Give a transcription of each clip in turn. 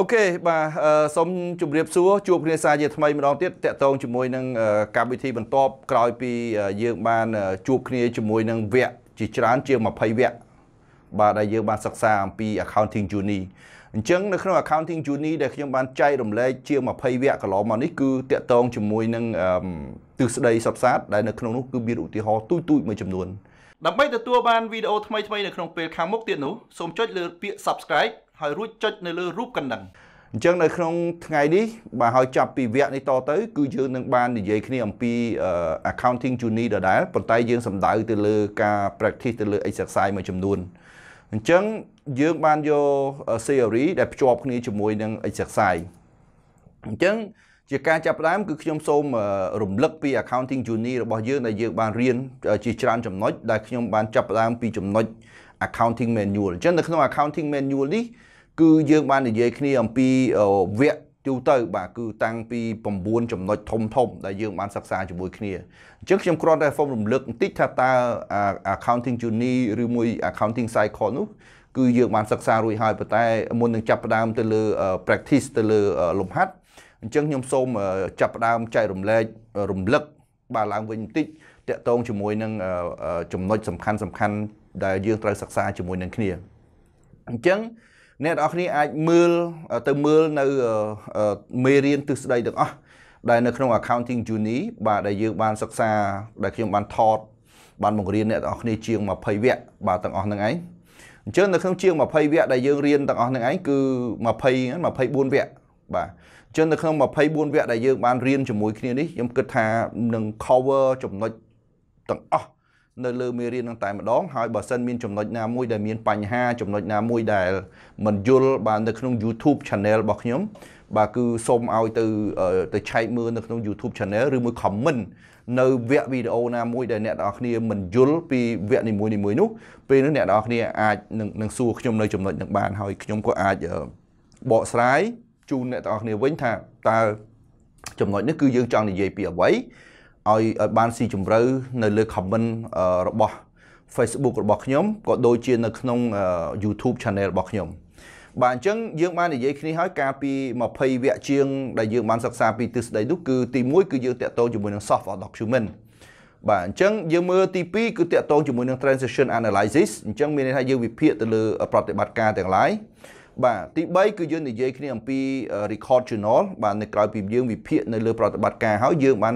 អូខេបាទសូមជម្រាបសួរជួបគ្នាសាជាថ្មីម្ដងទៀតតកតងជាមួយនឹងកម្មវិធីបន្ទាប់ក្រោយពីយើងបានជួបគ្នាជាមួយនឹងវគ្គជាច្រើនជា20វគ្គបាទដែលយើងបានសិក្សាអំពី accounting journey អញ្ចឹងនៅក្នុង accounting journey ដែលខ្ញុំបានចែករំលែកជា20វគ្គកន្លងមកនេះគឺតកតងជាមួយនឹងទិសដីសព្វសាស្ត្រដែលនៅក្នុងនោះគឺមានឧទាហរណ៍ទូចទូចមួយចំនួនដើម្បីទទួលបានវីដេអូថ្មីៗនៅក្នុងពេលខាងមុខទៀតនោះសូមចុចលើពាក្យ subscribe ហើយរួចចុចនៅលើរូបកណ្ដឹងអញ្ចឹងនៅក្នុងថ្ងៃនេះបាទហើយចាប់ពីវគ្គនេះតទៅ គឺយើងនឹងបាននិយាយគ្នាអំពី accounting journey ដដែលប៉ុន្តែយើងសំដៅទៅលើការ practice ទៅលើ exercise មួយចំនួនអញ្ចឹងយើងបានយក theory ដែលភ្ជាប់ គ្នាជាមួយនឹង exercise អញ្ចឹងជាការចាប់ផ្ដើម គឺខ្ញុំសូមរំលឹកពី accounting journey របស់យើងដែលយើងបានរៀនជាច្រើនចំណុចដែលខ្ញុំបានចាប់ផ្ដើមពីចំណុច accounting manual អញ្ចឹងនៅក្នុង accounting manual នេះគឺយើងបាននិយាយគ្នាអំពីវគ្គទូទៅបាទគឺតាំងពី9ចំណុចធំធំ ដែលយើងបានសិក្សាជាមួយគ្នាអញ្ចឹងខ្ញុំគ្រាន់តែសូមរំលឹកបន្តិចថាតើ accounting journey ឬមួយ accounting cycle នោះគឺយើងបានសិក្សារួចហើយប៉ុន្តែមុននឹងចាប់ផ្ដើមទៅលើ practice ទៅលើលំហាត់អញ្ចឹងខ្ញុំសូមចាប់ផ្ដើមចែករំលែករំលឹក បាទឡើងវិញបន្តិចតកតងជាមួយនឹងចំណុចសំខាន់សំខាន់ដែលយើងត្រូវសិក្សាជាមួយនឹងគ្នាអញ្ចឹងអ្នកទាំងអស់គ្នាអាចមើលទៅមើលនៅមេរៀនទិសដីទាំងអស់ដែលនៅក្នុង accounting journey បាទដែលយើងបានសិក្សាដែលខ្ញុំបានថត បានបង្រៀនអ្នកទាំងអស់គ្នាជាង20វគ្គបាទទាំងអស់ហ្នឹងឯងអញ្ចឹងនៅក្នុងជាង20វគ្គដែលយើងរៀនទាំងអស់ហ្នឹងឯងគឺ20 24វគ្គបាទអញ្ចឹងនៅក្នុង24វគ្គដែលយើងបានរៀនជាមួយគ្នានេះខ្ញុំគិតថានឹង cover ចំណុចទាំងអស់នៅលើមេរៀននឹងតែម្ដងហើយបើសិនមានចំណុចណាមួយដែលមានបញ្ហាចំណុចណាមួយដែលមិនយល់បាទនៅក្នុង YouTube Channel របស់ខ្ញុំបាទគឺសូមឲ្យទៅទៅឆែកមើលនៅក្នុង YouTube Channel ឬមួយ comment នៅវគ្គវីដេអូណាមួយដែលអ្នកនរគ្នា មិនយល់ពីវគ្គនីមួយៗនោះពេលនោះអ្នកនរគ្នាអាចនឹងសួរខ្ញុំនៅចំណុចនឹងបានហើយខ្ញុំក៏អាចបកស្រាយជូនអ្នកនរគ្នាវិញថាតើចំណុចនេះគឺយើងចង់និយាយពីអ្វីឲ្យឲ្យបានស៊ីជម្រៅនៅលើ comment របស់ Facebook របស់ខ្ញុំក៏ដូចជានៅក្នុង YouTube Channel របស់ខ្ញុំបាទអញ្ចឹងយើងបាននិយាយគ្នាហើយការពី20វគ្គជាងដែលយើងបានសិក្សាពីទិសដីនោះគឺទី1គឺយើងតាក់ទងជាមួយនឹង software document បាទអញ្ចឹងយើងមើលទី2គឺតាក់ទងជាមួយនឹង transaction analysis អញ្ចឹងមានន័យថាយើងវិភាគទៅលើប្រតិបត្តិការទាំងឡាយបាទទី3គឺយើងនិយាយគ្នាអំពី record journal បាទនៅក្រៅពីយើងវិភាគនៅលើប្រតិបត្តិការហើយយើងបាន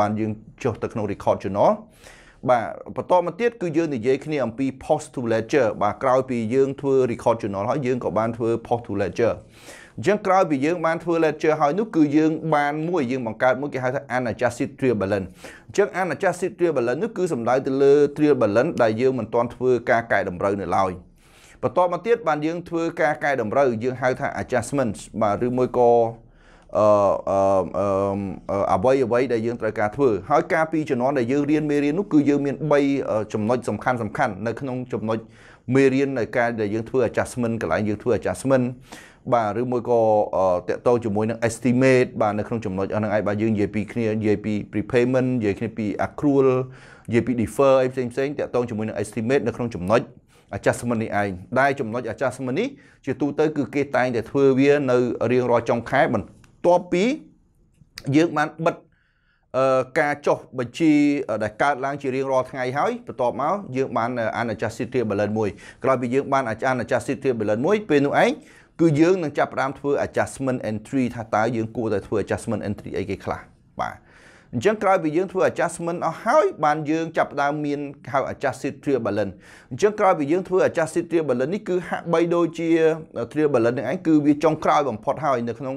បានយើងចុះទៅក្នុង record journal បាទបន្តមកទៀតគឺយើងនិយាយគ្នាអំពី post to ledger បាទក្រោយពីយើងធ្វើ record journal ហើយយើងក៏បានធ្វើ post to ledger អញ្ចឹងក្រោយពីយើងបានធ្វើ ledger ហើយនោះគឺយើងបានមួយយើងបង្កើតមួយគេហៅថា unadjusted trial balance អញ្ចឹង unadjusted trial balance នោះគឺសំដៅទៅលើ trial balance ដែលយើងមិនទាន់ធ្វើការកែតម្រូវនៅឡើយ។បន្តមកទៀតបានយើងធ្វើការកែតម្រូវយើងហៅថា adjustment បាទឬមួយក៏អឺអ្វីអ្វីដែលយើងត្រូវការធ្វើហើយការពីជំនាន់ដែលយើងរៀនមេរៀននោះគឺយើងមាន3ចំណុចសំខាន់សំខាន់នៅក្នុងចំណុចមេរៀននៃការដែលយើងធ្វើ adjustment កន្លែងយើងធ្វើ adjustment បាទឬមួយក៏តកតជាមួយនឹង estimate បាទនៅក្នុងចំណុចអស់ហ្នឹងឯងបាទយើងនិយាយពីគ្នានិយាយពី prepayment និយាយគ្នាពី accrual និយាយពី defer អីផ្សេងផ្សេងតកតជាមួយនឹង estimate នៅក្នុងចំណុច adjustment នេះឯងដែលចំណុច adjustment នេះជាទូទៅ គឺគេតែងតែធ្វើវានៅរៀងរាល់ចុងខែបន្ទាប់ពីយើងបានបិទការចុះបញ្ជីដែលកើតឡើងជារៀងរាល់ថ្ងៃហើយបន្ទាប់មកយើងបានអាន adjusted trade balance មួយក្រោយពីយើងបានអាន adjusted trade balance មួយពេលនោះឯងគឺយើងនឹងចាប់ផ្ដើមធ្វើ adjustment entry ថាតើយើងគួរតែធ្វើ adjustment entry អីគេខ្លះបាទអញ្ចឹងក្រោយពីយើងធ្វើ adjustment អស់ហើយបានយើងចាប់ផ្ដើមមានហៅ adjusted tria balance អញ្ចឹងក្រោយពីយើងធ្វើ adjusted tria balance នេះគឺហាក់បីដូចជា tria balance នឹងឯងគឺវាចុងក្រោយបំផុតហើយនៅក្នុង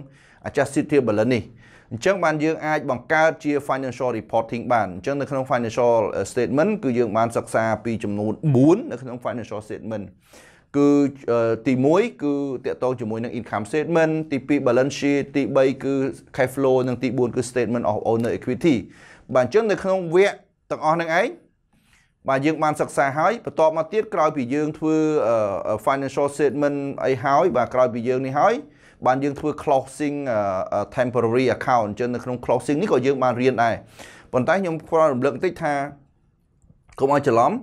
adjusted tria balance នេះអញ្ចឹងបានយើងអាចបង្កើតជា financial reporting បានអញ្ចឹងនៅក្នុង financial statement គឺយើងបានសិក្សាពីចំនួន4នៅក្នុង financial statement គឺទី1គឺតកតងជាមួយនឹង income statement ទី2 balance sheet ទី3គឺ cash flow និងទី4គឺ statement of owner equity បាទអញ្ចឹងនៅក្នុងវគ្គទាំងអស់ហ្នឹងឯងបាទយើងបានសិក្សាហើយបន្ទាប់មកទៀតក្រោយពីយើងធ្វើ financial statement អីហើយបាទក្រោយពីយើងនេះហើយបានយើងធ្វើ closing temporary account អញ្ចឹងនៅក្នុង closing នេះក៏យើងបានរៀនដែរប៉ុន្តែខ្ញុំគ្រាន់រំលឹកបន្តិចថាកុំឲ្យច្រឡំ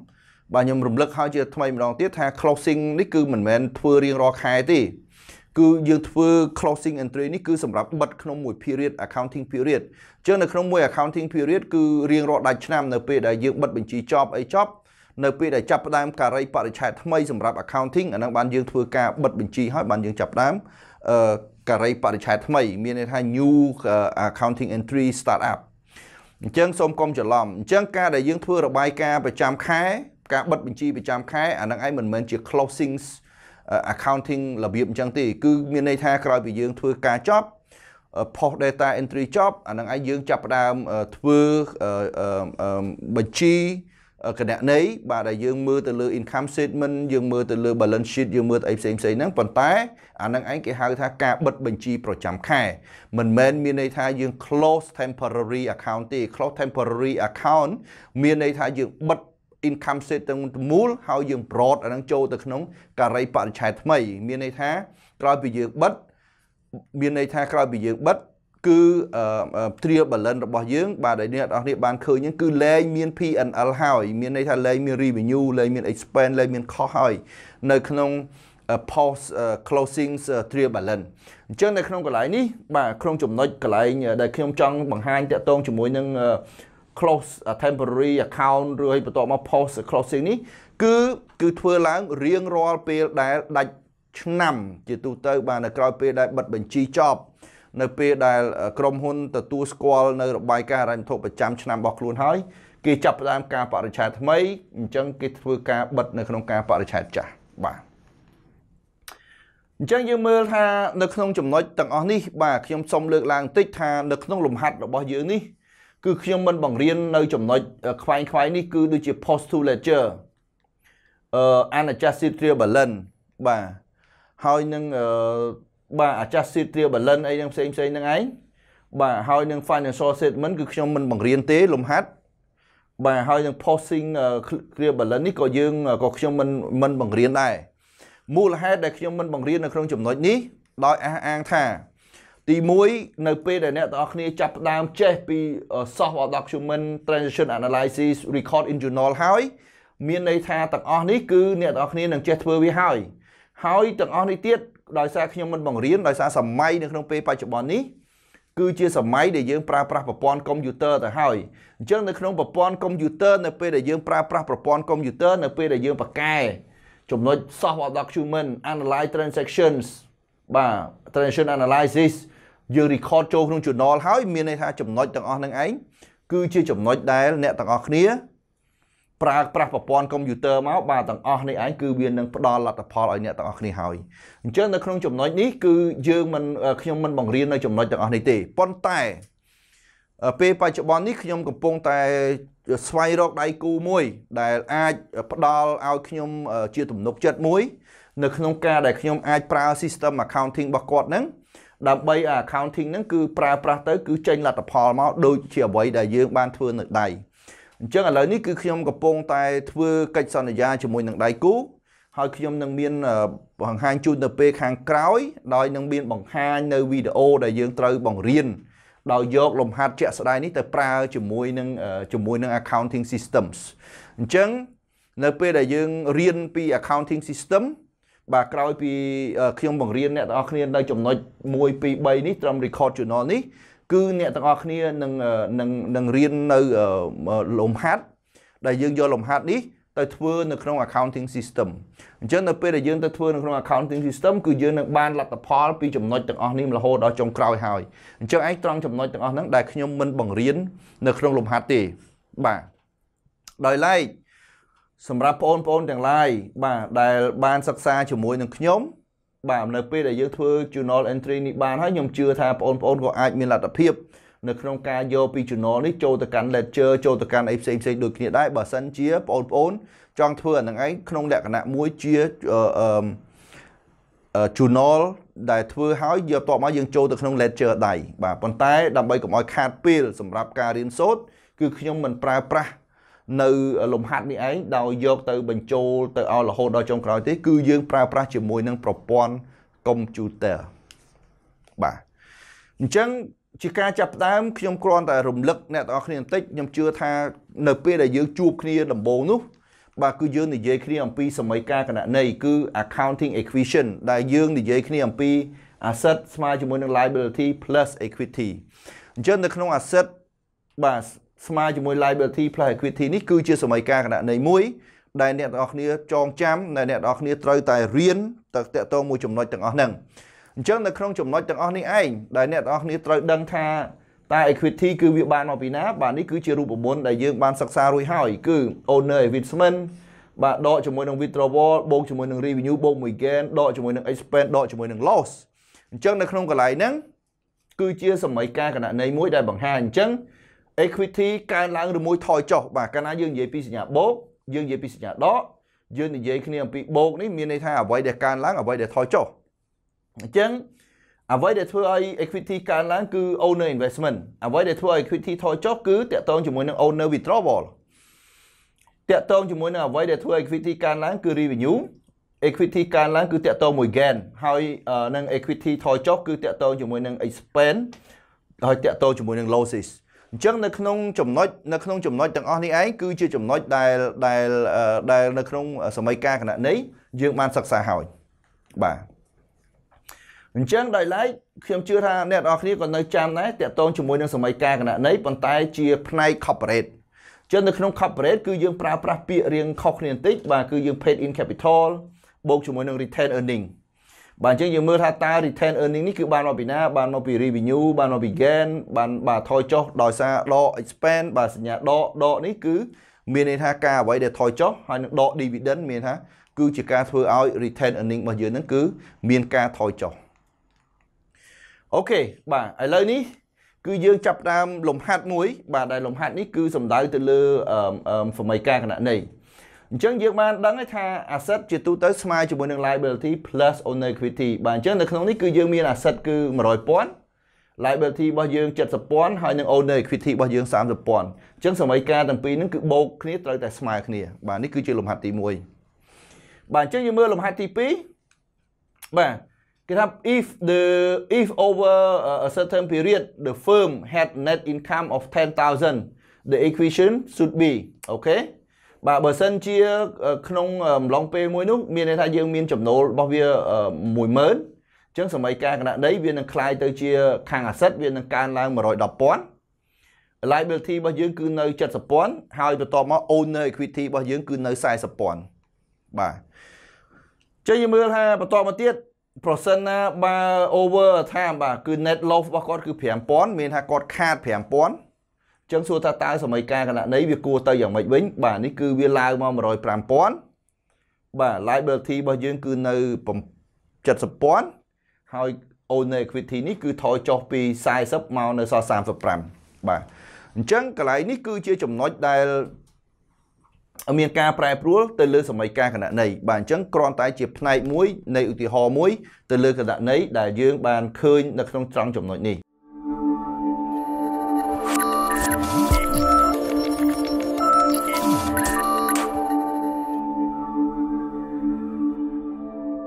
បាទខ្ញុំរំលឹកហើយជាថ្មីម្ដងទៀតថា closing នេះគឺមិនមែនធ្វើរៀងរាល់ខែទេគឺយើងធ្វើ closing entry នេះគឺសម្រាប់បិទក្នុងមួយ period accounting period អញ្ចឹងនៅក្នុងមួយ accounting period គឺរៀងរាល់ដាច់ឆ្នាំនៅពេលដែលយើងបិទបញ្ជីចប់អីចប់នៅពេលដែលចាប់ផ្ដើមការីបរិច្ឆេទថ្មីសម្រាប់ accounting អានឹងបានយើងធ្វើការបិទបញ្ជីហើយបានយើងចាប់ផ្ដើមអឺការីបរិច្ឆេទថ្មីមានន័យថា new accounting entry start up អញ្ចឹងសូមកុំច្រឡំអញ្ចឹងការដែលយើងធ្វើរបាយការណ៍ប្រចាំខែការបិទបញ្ជីប្រចាំខែអានឹងឯងមិនមែនជា closing accounting របៀបអញ្ចឹងទេគឺ មានន័យថាក្រោយពីយើង ធ្វើការចប់ post data entry ចប់អានឹងឯងយើង ចាប់ផ្ដើមធ្វើបញ្ជីគណនីបាទដែលយើងមើលទៅលើ income statement យើងមើលទៅលើ balance sheet យើងមើលទៅអីផ្សេងផ្សេងហ្នឹងប៉ុន្តែអាហ្នឹងឯងគេហៅថាការបិទបញ្ជីប្រចាំខែមិនមែនមានន័យថាយើង close temporary account ទេ close temporary account មានន័យថាយើងបិទ income statement ទាំងមូលហើយយើង broad អានឹងចូលទៅក្នុងការីបរិឆេទថ្មី មានន័យថាក្រោយពីយើងបិទមានន័យថាក្រោយពីយើងបិទគឺ trial balance របស់យើងបាទដែលអ្នកនរគ្នាបានឃើញហ្នឹងគឺលែងមាន P&L ហើយមានន័យថាលែងមាន revenue លែងមាន expense លែងមាន cost ហើយនៅក្នុង post closing trial balance អញ្ចឹងនៅក្នុងកន្លែងនេះបាទក្នុងចំណុចកន្លែងដែលខ្ញុំចង់បង្ហាញតាក់ទងជាមួយនឹង close a temporary account ឬឲ្យបន្ទាប់មក post closing នេះគឺ គឺធ្វើឡើងរៀងរាល់ពេលដែលដាច់ឆ្នាំ ជាទូទៅ បាននៅក្រោយពេលដែលបិទបញ្ជីចប់នៅពេលដែលក្រុមហ៊ុនទទួលស្គាល់នៅរបាយការណ៍រញ្ញធុប្រចាំឆ្នាំរបស់ខ្លួនហើយគេចាប់ផ្ដើមការបរិច្ឆេទថ្មីអញ្ចឹងគេធ្វើការបិទនៅក្នុងការបរិច្ឆេទចាស់បាទអញ្ចឹងយើងមើលថានៅក្នុងចំណុចទាំងអស់នេះបាទខ្ញុំសូមលើកឡើងបន្តិចថានៅក្នុង លំហាត់របស់យើងនេះគឺខ្ញុំមិនបង្រៀននៅចំណុចខ្វែងខ្វែងនេះគឺដូចជា postulature អឺអានអាចារ្យ Sitria Balin បាទហើយនឹងអឺបាទអាចារ្យ Sitria Balin អីនឹងផ្សេងផ្សេងហ្នឹងឯងបាទហើយនឹង financial statement គឺខ្ញុំមិនបង្រៀនទេលំហាត់ បាទហើយនឹង posting clear balance នេះក៏យើងក៏ខ្ញុំមិនមិនបង្រៀនដែរមូលហេតុដែលខ្ញុំមិនបង្រៀននៅក្នុងចំណុចនេះដោយអះអាងថាទី1នៅពេលដែលអ្នកទាំងអស់គ្នាចាប់ផ្ដើមចេះពី software document transition analysis record in journal ហើយមានន័យថាទាំងអស់នេះគឺអ្នកទាំងអស់គ្នានឹងចេះធ្វើវាហើយ ហើយទាំងអស់នេះទៀតដោយសារខ្ញុំមិនបង្រៀនដោយសារសម័យនៅក្នុងពេលបច្ចុប្បន្ននេះគឺជាសម័យដែលយើងប្រើប្រាស់ប្រព័ន្ធកុំព្យូទ័រទៅហើយអញ្ចឹងនៅក្នុងប្រព័ន្ធកុំព្យូទ័រនៅពេលដែលយើងប្រើប្រាស់ប្រព័ន្ធកុំព្យូទ័រនៅពេលដែលយើងបកកែចំណុច software document analyze transactions បាទ transaction analysis យើង record ចូលក្នុង journal ហើយមានន័យថាចំណុចទាំងអស់ហ្នឹងឯងគឺជាចំណុចដែល អ្នកទាំងអស់គ្នា ប្រើប្រាស់ប្រព័ន្ធកុំព្យូទ័រមកបាទទាំងអស់នេះឯងគឺវានឹងផ្ដល់លទ្ធផលឲ្យអ្នកទាំងអស់គ្នាហើយអញ្ចឹងនៅក្នុងចំណុចនេះគឺយើងមិនខ្ញុំមិនបង្រៀននៅចំណុចទាំងអស់នេះទេប៉ុន្តែពេលបច្ចុប្បន្ននេះខ្ញុំកំពុងតែស្វែងរកដៃគូមួយ ដែលអាចផ្ដល់ឲ្យខ្ញុំ ជាទំនុកចិត្តមួយ នៅក្នុងការដែលខ្ញុំអាចប្រើ system accounting របស់គាត់ហ្នឹងដើម្បីអា accounting ហ្នឹងគឺប្រើប្រាស់ទៅគឺចេញលទ្ធផលមកដូចជាអ្វីដែលយើងបានធ្វើនៅដៃអញ្ចឹងឥឡូវនេះគឺខ្ញុំកំពុងតែធ្វើកិច្ចសន្យាជាមួយនឹងដៃគូហើយខ្ញុំនឹងមាន បង្ហាញជូនទៅពេលខាងក្រោយដោយនឹងមានបង្ហាញនៅវីដេអូដែលយើងត្រូវ បង្រៀន ដោយយកលំហាត់ជាក់ស្ដែងនេះទៅប្រើជាមួយនឹងជាមួយនឹង accounting systems អញ្ចឹងនៅពេលដែលយើងរៀនពី accounting system បាទក្រោយពីខ្ញុំបង្រៀនអ្នកទាំងអស់គ្នានៅចំណុច1 2 3នេះត្រឹម record journal នេះ គឺអ្នកទាំងអស់គ្នានឹងនឹងនឹងរៀននៅលំហាត់ដែលយើងយកលំហាត់នេះទៅ ធ្វើនៅក្នុង accounting system អញ្ចឹងនៅពេលដែលយើងទៅធ្វើនៅក្នុង accounting system គឺយើងនឹងបានលទ្ធផលពីចំណុចទាំងអស់នេះរហូតដល់ចុងក្រោយហើយអញ្ចឹងឯងត្រង់ចំណុចទាំងអស់ហ្នឹងដែលខ្ញុំមិនបង្រៀននៅក្នុងលំហាត់ទេបាទដោយឡែកសម្រាប់បងប្អូនទាំងឡាយបាទដែលបានសិក្សាជាមួយនឹងខ្ញុំបាទនៅពេលដែលយើងធ្វើ journal entry នេះបានហើយខ្ញុំជឿថាបងប្អូនក៏អាចមានលទ្ធភាព នៅក្នុងការយកពី journal នេះចូលទៅកាន់ lecture ចូលទៅកាន់អីផ្សេងផ្សេងដូចគ្នាដែរបើសិនជាបងប្អូនចង់ធ្វើអានឹងឯងក្នុងលក្ខណៈមួយជាអឺ journal ដែលធ្វើហើយយកតបមកយើងចូលទៅក្នុង lecture ដៃបាទប៉ុន្តែដើម្បីកុំឲ្យខាតពេលសម្រាប់ការរៀនសូត្រគឺខ្ញុំមិនប្រើប្រាស់នៅលំហាត់នេះឯងដោយយក ទៅ បញ្ចូលទៅឲ្យរហូតដល់ចុងក្រោយទេគឺយើង ប្រើប្រាស់ជាមួយនឹងប្រព័ន្ធកុំព្យូទ័របាទអញ្ចឹងជាការចាប់ផ្ដើមខ្ញុំគ្រាន់តែរំលឹកអ្នកទាំងអស់គ្នាបន្តិចខ្ញុំជឿថានៅពេលដែលយើងជួបគ្នាដំបូងនោះ បាទគឺយើងនិយាយគ្នាអំពីសមីការគណនេយ្យគឺ accounting equation ដែលយើងនិយាយគ្នាអំពី asset ស្មើជាមួយនឹង liability plus equity អញ្ចឹងនៅក្នុង asset បាទស្មើជាមួយ liability plus equity នេះគឺជាសម័យកាលគណនេយ្យមួយដែលអ្នកទាំងអស់គ្នាចងចាំដែលអ្នកទាំងអស់គ្នាត្រូវតែរៀនទៅតាក់ទងមួយចំណុចទាំងអស់ហ្នឹងអញ្ចឹងនៅក្នុងចំណុចទាំងអស់នេះឯងដែលអ្នកទាំងអស់គ្នាត្រូវដឹងថាតើ equity គឺវាបានមកពីណាបាទនេះគឺជារូបមន្តដែលយើងបានសិក្សារួចហើយគឺ owner investment បាទដកជាមួយនឹង withdrawal បូកជាមួយនឹង revenue បូកមួយ gain ដកជាមួយនឹង expense ដកជាមួយនឹង loss អញ្ចឹងនៅក្នុងកន្លែងហ្នឹងគឺជា សម័យកាលគណនេយ្យមួយដែលបង្ហាញអញ្ចឹង equity កើនឡើងឬមួយថយចុះបាទកាលណាយើងនិយាយពីសញ្ញាបូកយើងនិយាយពីសញ្ញាដកយើងនិយាយគ្នាអំពីបូកនេះមានន័យថាអ្វីដែលកើនឡើងអ្វីដែលថយចុះអញ្ចឹងអ្វីដែលធ្វើឲ្យ equity កើនឡើងគឺ owner investment អ្វីដែលធ្វើឲ្យ equity ថយចុះគឺតកតងជាមួយនឹង owner withdrawal តកតងជាមួយនឹងអ្វីដែលធ្វើ equity កើនឡើងគឺ revenue equity កើនឡើងគឺតកតងមួយ gain ហើយនឹង equity ថយចុះគឺតកតងជាមួយនឹង expense ហើយតកតងជាមួយនឹង losses អញ្ចឹងនៅក្នុងចំណុចនៅក្នុងចំណុចទាំងអស់នេះឯងគឺជាចំណុចដែលដែលដែលនៅក្នុងសម័យកាលគណនេយ្យយើងបានសិក្សាហើយបាទអញ្ចឹងដោយឡែកខ្ញុំជឿថាអ្នកនរគ្នាក៏នៅចាំដែរតកតងជាមួយនឹងសម័យកាលគណនេយ្យប៉ុន្តែជាផ្នែក corporate ចឹងនៅក្នុង corporate គឺយើងប្រើប្រាស់ពាក្យរៀងខុសគ្នាបន្តិចបាទគឺយើង paid in capital បូកជាមួយនឹង retained earning បាទអញ្ចឹងយើងមើលថាតើ retain earning នេះគឺបានមកពីណាបានមកពី revenue បានមកពី gain បានបាទថយចុះដោយសារដក expand បាទសញ្ញាដកដកនេះគឺមានន័យថាការអ្វីដែលថយចុះហើយនឹងដក dividend មានថា គឺជាការធ្វើឲ្យ retain earning របស់យើងហ្នឹងគឺមានការថយចុះអូខេបាទឥឡូវនេះ គឺយើងចាប់ដើមលំហាត់មួយ បាទដែលលំហាត់នេះគឺសំដៅទៅលើសមីការគណនេយ្យអញ្ចឹងយើងបានដឹងថា asset ជាទូទៅស្មើជាមួយនឹង liability plus owner equity បាទអញ្ចឹងនៅក្នុងនេះគឺយើងមាន asset គឺ100,000 liability របស់យើង70,000ហើយនឹង owner equity របស់យើង30,000អញ្ចឹងសមីការទាំងពីរហ្នឹងគឺបូកគ្នាត្រូវតែស្មើគ្នាបាទនេះគឺជាលំហាត់ទី1បាទអញ្ចឹងយើងមើលលំហាត់ទី2បាទគេថា if the if over a certain period the firm had net income of 10000 the equation should be okay បាទបើសិនជា ក្នុងអំឡុងពេលមួយនោះមានន័យថាយើងមានចំណូលរបស់វា10000អញ្ចឹងសម័យកាលគណដីវានឹងคล้ายទៅជា ខាងអាសិត វានឹងកើនឡើង110000 liability របស់យើង គឺនៅ70000ហើយបន្ទាប់មក owner equity របស់យើងគឺនៅ40000បាទចឹងយើងមើលថាបន្តមកទៀតប្រសិនណាបើ over time បាទគឺ net loss របស់គាត់គឺ5000មានថាគាត់ខាត5000ចឹងសួរថាតើសម័យកាលគណនីវាគួរទៅយ៉ាងម៉េចវិញបាទនេះគឺ វាឡើងមក105,000បាទ liability របស់យើង គឺនៅ70,000ហើយ owner equity នេះគឺថយចុះពី40មកនៅសល់35បាទអញ្ចឹងកន្លែងនេះគឺជាចំណុចដែលមានការប្រែប្រួលទៅលើសម័យកាលគណនីបាទអញ្ចឹងគ្រាន់តែជាផ្នែកមួយនៃឧទាហរណ៍មួយទៅលើគណនីដែលយើង បានឃើញនៅក្នុងត្រង់ចំណុចនេះ